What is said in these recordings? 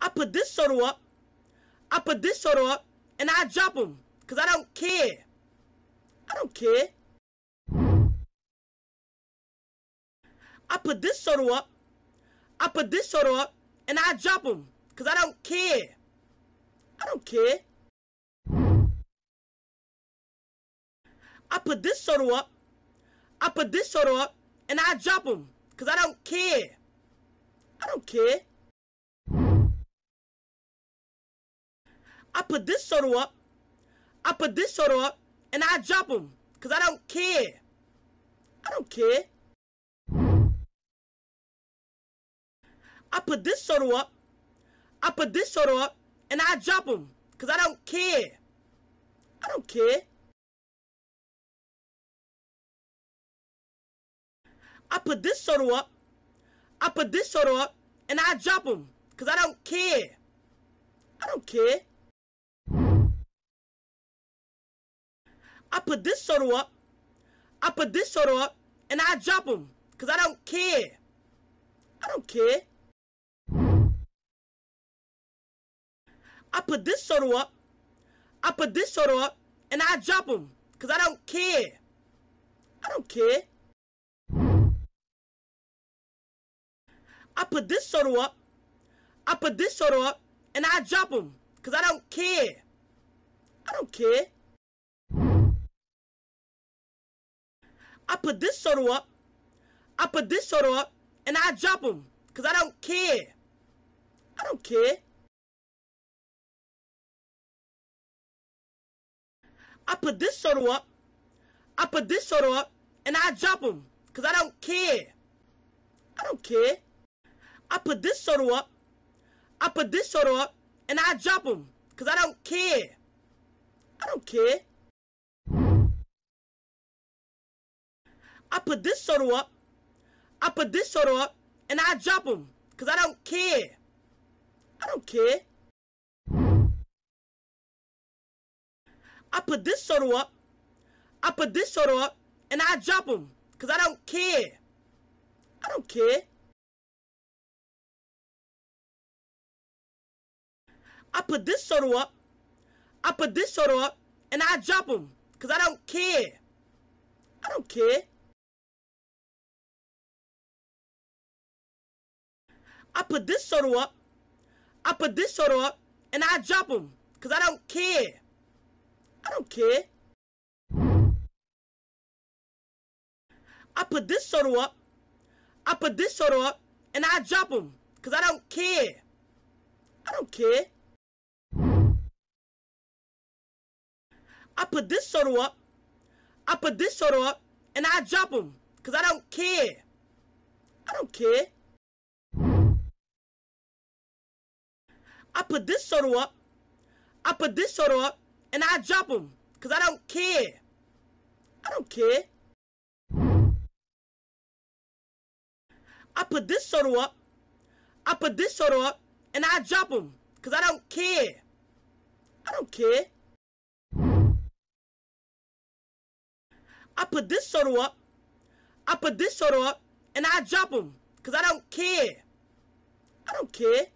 I put this soda up. I put this soda up and I drop them because I don't care. I don't care. I put this soda up. I put this soda up and I drop them because I don't care. I don't care. I put this soda up. I put this soda up and I drop them because I don't care. I don't care. I put this shoulder up. I put this shoulder up and I drop him because I don't care. I don't care. I put this shoulder up. I put this shoulder up and I drop him because I don't care. I don't care. I put this shoulder up. I put this shoulder up and I drop him because I don't care. I don't care. I put this photo up. I put this photo up and I drop them because I don't care. I don't care. I put this photo up. I put this photo up and I drop them because I don't care. I don't care. I put this photo up. I put this photo up and I drop them because I don't care. I don't care. I put this soda up. I put this soda up and I drop them because I don't care. I don't care. I put this soda up. I put this soda up and I drop them because I don't care. I don't care. I put this soda up. I put this soda up and I drop them because I don't care. I don't care. I put this shoulder up. I put this shoulder up and I drop them because I don't care. I don't care. I put this shoulder up. I put this shoulder up and I drop them because I don't care. I don't care. I put this shoulder up. I put this shoulder up and I drop them because I don't care. I don't care. I put this shoulder up. I put this shoulder up and I drop him because I don't care. I don't care. I put this shoulder up. I put this shoulder up and I drop him because I don't care. I don't care. I put this shoulder up. I put this shoulder up and I drop him because I don't care. I don't care. I put this shoulder up. I put this shoulder up and I drop him because I don't care. I don't care. I put this shoulder up. I put this shoulder up and I drop him because I don't care. I don't care. I put this shoulder up. I put this shoulder up and I drop him because I don't care. I don't care.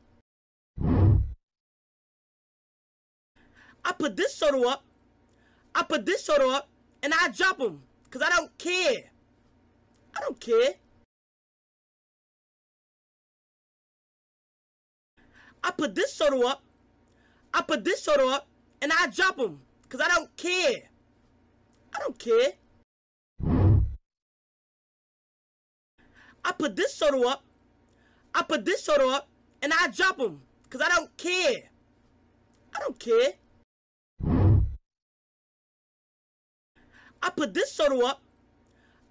I put this photo up. I put this photo up and I drop them because I don't care. I don't care. I put this photo up. I put this photo up and I drop them because I don't care. I don't care. I put this photo up. I put this photo up and I drop them because I don't care. I don't care. I put this soda up.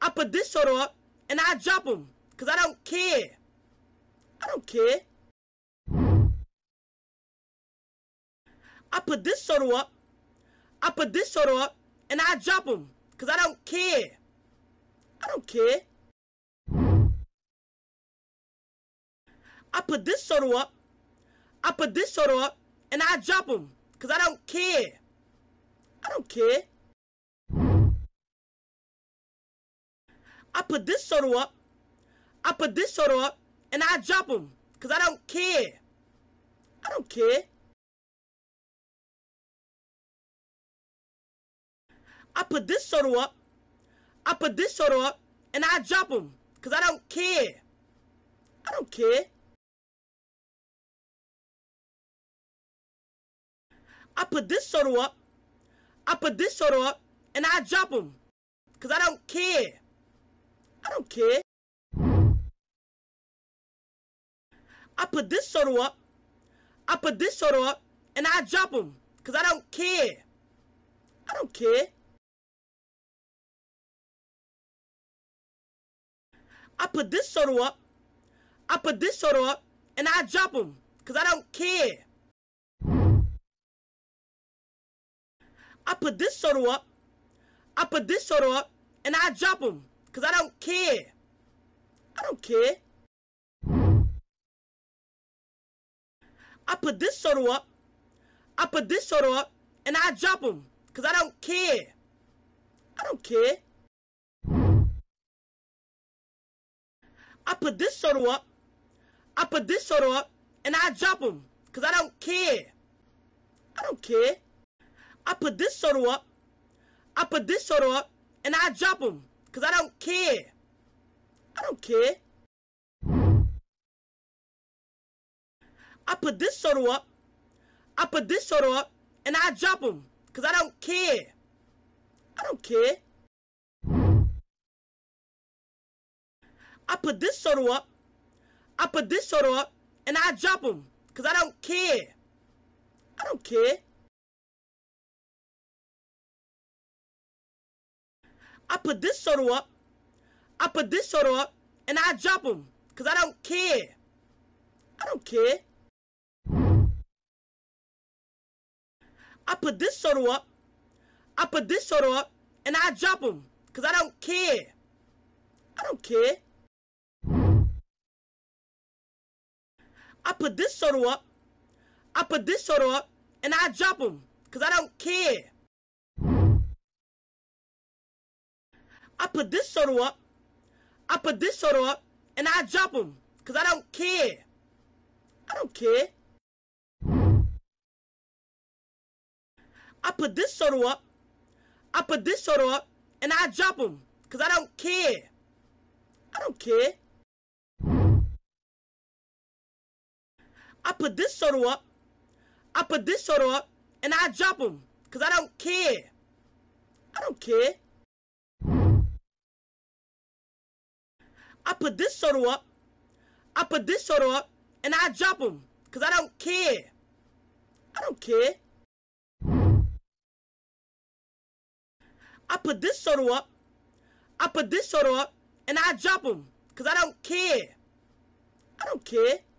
I put this soda up and I drop them because I don't care. I don't care. I put this soda up. I put this soda up and I drop them because I don't care. I don't care. I put this soda up. I put this soda up and I drop them because I don't care. I don't care. I put this photo up. I put this photo up and I drop them because I don't care. I don't care. I put this photo up. I put this photo up and I drop them because I don't care. I don't care. I put this photo up. I put this photo up and I drop them because I don't care. I don't care. I put this soda up. I put this soda up, and I drop him because I don't care. I don't care. I put this soda up. I put this soda up, and I drop him because I don't care. I put this soda up. I put this soda up, and I drop him because I don't care. I don't care. I put this soda up. I put this soda up. And I drop them. Because I don't care. I don't care. I put this soda up. I put this soda up. And I drop them. Because I don't care. I don't care. I put this soda up. I put this soda up. And I drop them. 'Cause I don't care. I don't care. I put this shoulder up. I put this shoulder up, and I drop them. 'Cause I don't care. I don't care. I put this shoulder up. I put this shoulder up, and I drop them. Because I don't care. I don't care. I put this soda up. I put this soda up. And I drop him. Because I don't care. I don't care. I put this soda up. I put this soda up. And I drop him. Because I don't care. I don't care. I put this photo up. I put this photo up and I drop them because I don't care. I don't care. I put this photo up. I put this photo up and I drop them because I don't care. I don't care. I put this photo up. I put this photo up and I drop them because I don't care. I put this photo up. I put this photo up and I drop them because I don't care. I don't care. I put this photo up. I put this photo up and I drop them because I don't care. I don't care. I put this photo up. I put this photo up and I drop them because I don't care. I don't care. I put this photo up. I put this photo up and I drop them because I don't care. I don't care. I put this photo up. I put this photo up and I drop them because I don't care. I don't care.